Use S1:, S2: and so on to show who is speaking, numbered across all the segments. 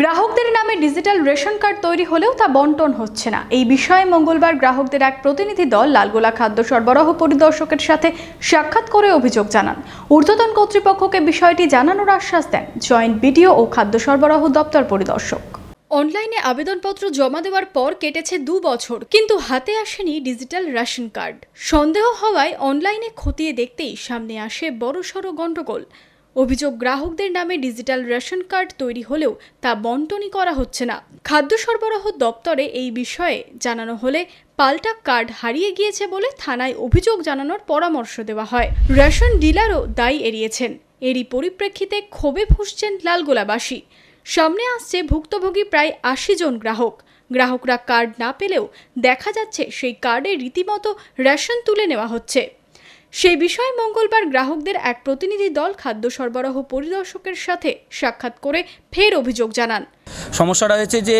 S1: গ্রাহকদের নামে digital ration card তৈরি হলেও তা বন্টন হচ্ছে না এই বিষয়ে মঙ্গলবার গ্রাহকদের এক প্রতিনিধি দল লালগোলা খাদ্য সরবরাহ পরিদর্শকের সাথে সাক্ষাৎ করে অভিযোগ জানান ঊর্ধ্বতন কর্তৃপক্ষকে বিষয়টি জানানোর আশ্বাস দেন জয়েন্ট বিডিও ও খাদ্য সরবরাহ দপ্তর পরিদর্শক অনলাইনে আবেদনপত্র জমা দেওয়ার পর কেটেছে দু বছর কিন্তু হাতে আসেনি ডিজিটাল রেশন কার্ড সন্দেহ হওয়ায় অনলাইনে খতিয়ে দেখতেই সামনে আসে বড়সড় গণ্ডগোল অভিযোগ গ্রাহকদের নামে ডিজিটাল রেশন কার্ড তৈরি হলেও তা বন্টনই করা হচ্ছে না খাদ্য সরবরাহ দপ্তরে এই বিষয়ে জানানো হলে পাল্টা কার্ড হারিয়ে গিয়েছে বলে থানায় অভিযোগ জানানোর পরামর্শ দেওয়া হয় রেশন ডিলারও দায়ী এড়িয়েছেন এরই পরিপ্রেক্ষিতে ক্ষোভে ফুঁসছেন লালগোলাবাসী সামনে আসছে ভুক্তভোগী প্রায় আশি জন গ্রাহক গ্রাহকরা কার্ড না পেলেও দেখা যাচ্ছে সেই কার্ডে রীতিমতো রেশন তুলে নেওয়া হচ্ছে সেই বিষয়ে মঙ্গলবার গ্রাহকদের এক প্রতিনিধি দল খাদ্য সরবরাহ পরিদর্শকের সাথে সাক্ষাৎ করে ফের অভিযোগ জানান
S2: সমস্যাটা হয়েছে যে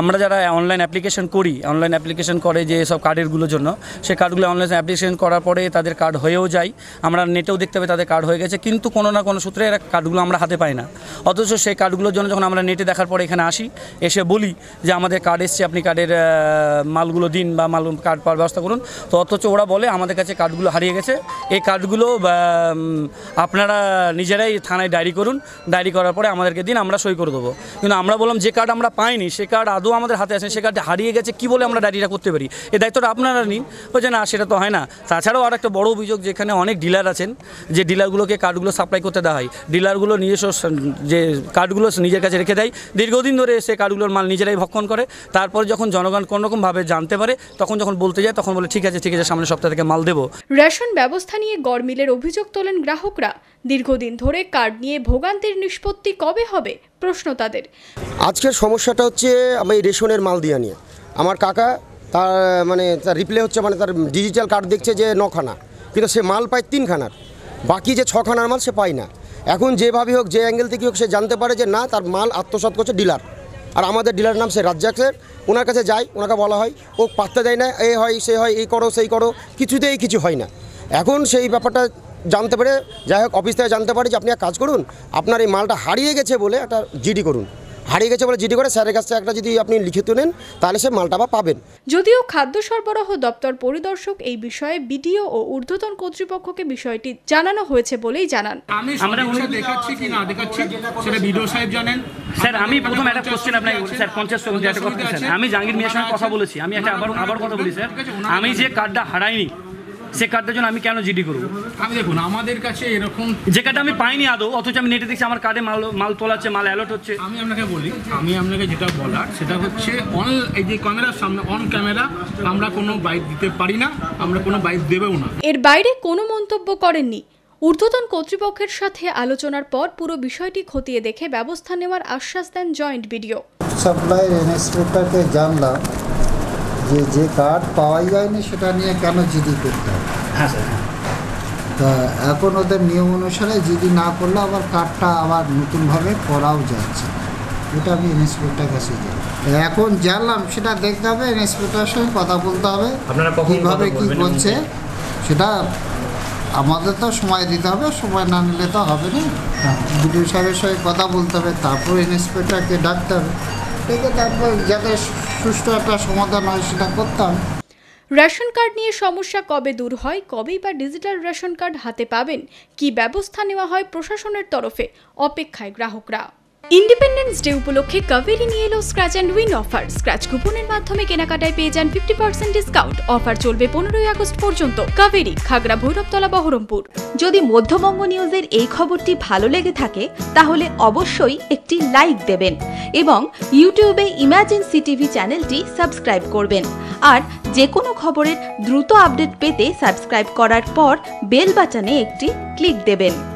S2: আমরা যারা অনলাইন অ্যাপ্লিকেশন করি অনলাইন অ্যাপ্লিকেশন করে যে সব কার্ডেরগুলোর জন্য সেই কার্ডগুলো অনলাইন অ্যাপ্লিকেশন করার পরে তাদের কার্ড হয়েও যায় আমরা নেটেও দেখতে পাই তাদের কার্ড হয়ে গেছে কিন্তু কোনো না কোনো সূত্রে এরা কার্ডগুলো আমরা হাতে পাই না অথচ সেই কার্ডগুলোর জন্য যখন আমরা নেটে দেখার পরে এখানে আসি এসে বলি যে আমাদের কার্ড এসছে আপনি কার্ডের মালগুলো দিন বা মাল কার্ড পাওয়ার ব্যবস্থা করুন তো অথচ ওরা বলে আমাদের কাছে কার্ডগুলো হারিয়ে গেছে এই কাজগুলো আপনারা নিজেরাই থানায় ডায়েরি করুন ডায়েরি করার পরে আমাদেরকে দিন আমরা সই করে দেবো কিন্তু আমরা বললাম যে কার্ড আমরা পাইনি সে কার্ড আদৌ আমাদের হাতে আসেনি সে কার্ডটা হারিয়ে গেছে কি বলে আমরা ডায়েরিটা করতে পারি এই দায়িত্বটা আপনারা নিন যে না সেটা তো হয় না তাছাড়াও আর একটা বড় অভিযোগ যেখানে অনেক ডিলার আছেন যে ডিলারগুলোকে কার্ডগুলো সাপ্লাই করতে দেওয়া হয় ডিলারগুলো নিজস্ব যে কার্ডগুলো নিজের কাছে রেখে দেয় দীর্ঘদিন ধরে সে কার্ডগুলোর মাল নিজেরাই ভক্ষণ করে তারপর যখন জনগণ কোনোরকমভাবে জানতে পারে তখন যখন বলতে যায় তখন বলে ঠিক আছে ঠিক আছে সামনের সপ্তাহ থেকে মাল দেবো
S1: রেশন ব্যবহার ব্যবস্থা নিয়ে গড়মিলের অভিযোগ তোলেন গ্রাহকরা দীর্ঘদিন ধরে কার্ড নিয়ে ভোগান্তির নিষ্পত্তি কবে হবে প্রশ্ন তাদের
S3: আজকের সমস্যাটা হচ্ছে আমি রেশনের মাল দিয়া নিয়ে আমার কাকা তার মানে তার রিপ্লে হচ্ছে মানে তার ডিজিটাল কার্ড দেখছে যে নখানা কিন্তু সে মাল পায় তিনখানার বাকি যে ছখানার মাল সে পায় না এখন যেভাবে হোক যে অ্যাঙ্গেল থেকে হোক সে জানতে পারে যে না তার মাল আত্মসাত করছে ডিলার আর আমাদের ডিলার নাম সে রাজ্জাকের ওনার কাছে যায় ওনাকে বলা হয় ও পাত্তা দেয় না এ হয় সে হয় এই করো সেই করো কিছুতেই কিছু হয় না এখন সেই ব্যাপারটা জানতে পারে যাই হোক অফিস থেকে জানতে পারি যে আপনি এক কাজ করুন আপনার এই মালটা হারিয়ে গেছে বলে একটা জিডি করুন হারিয়ে গেছে বলে জিডি করে স্যারের কাছে একটা যদি আপনি লিখিত নেন তাহলে সে মালটা বা পাবেন
S1: যদিও খাদ্য সরবরাহ দপ্তর পরিদর্শক এই বিষয়ে বিডিও ও ঊর্ধ্বতন কর্তৃপক্ষকে বিষয়টি জানানো হয়েছে বলেই জানান আমরা উনি দেখাচ্ছি
S2: কি না দেখাচ্ছি সেটা বিডিও সাহেব জানেন স্যার আমি প্রথম একটা কোশ্চেন আপনাকে বলছি স্যার 50 সেকেন্ড একটা কথা আমি জাহাঙ্গীর মিয়ার সঙ্গে কথা বলেছি আমি একটা আবার আবার কথা বলি স্যার আমি যে কার্ডটা হারাইনি সে কার্ডের জন্য আমি কেন জিডি করবো আমি দেখুন আমাদের কাছে এরকম যে কার্ড আমি পাইনি আদৌ অথচ আমি নেটে দেখছি আমার কার্ডে মাল মাল তোলাচ্ছে মাল অ্যালট হচ্ছে আমি আপনাকে বলি আমি আপনাকে যেটা বলার সেটা হচ্ছে অন এই যে ক্যামেরার সামনে অন ক্যামেরা আমরা কোনো বাইক দিতে পারি না আমরা কোনো বাইক দেবেও না
S1: এর বাইরে কোনো মন্তব্য করেননি ঊর্ধ্বতন কর্তৃপক্ষের সাথে আলোচনার পর পুরো বিষয়টি খতিয়ে দেখে ব্যবস্থা নেওয়ার আশ্বাস দেন জয়েন্ট বিডিও
S3: সাপ্লাই জানলাম যে যে কার্ড পাওয়াই যায়নি সেটা নিয়ে কেন জিডি করতে হবে হ্যাঁ স্যার তা এখন ওদের নিয়ম অনুসারে জিডি না করলে আবার কার্ডটা আবার নতুনভাবে করাও যাচ্ছে এটা আমি ইন্সপেক্টর কাছে যাই এখন জানলাম সেটা দেখতে হবে ইন্সপেক্টরের সঙ্গে কথা বলতে হবে কীভাবে কী করছে সেটা আমাদের তো সময় দিতে হবে সময় না নিলে তো হবে না বিডিও সাহেবের সঙ্গে কথা বলতে হবে তারপর ইন্সপেক্টরকে ডাকতে হবে ডেকে তারপর যাদের সুষ্ঠু একটা সমাধান হয় সেটা করতাম
S1: রেশন কার্ড নিয়ে সমস্যা কবে দূর হয় কবেই বা ডিজিটাল রেশন কার্ড হাতে পাবেন কি ব্যবস্থা নেওয়া হয় প্রশাসনের তরফে অপেক্ষায় গ্রাহকরা ইন্ডিপেন্ডেন্স ডে উপলক্ষে কাভেরি নিয়ে এলো scratch and win offer scratch কুপনের মাধ্যমে কেনাকাটায় পেয়ে যান ফিফটি পার্সেন্ট ডিসকাউন্ট অফার চলবে পনেরোই আগস্ট পর্যন্ত কাভেরি খাগড়া ভৈরবতলা বহরমপুর যদি মধ্যবঙ্গ নিউজের এই খবরটি ভালো লেগে থাকে তাহলে অবশ্যই একটি লাইক দেবেন এবং ইউটিউবে ইমার্জেন্সি টিভি চ্যানেলটি সাবস্ক্রাইব করবেন আর যে কোনো খবরের দ্রুত আপডেট পেতে সাবস্ক্রাইব করার পর বেল বাটনে একটি ক্লিক দেবেন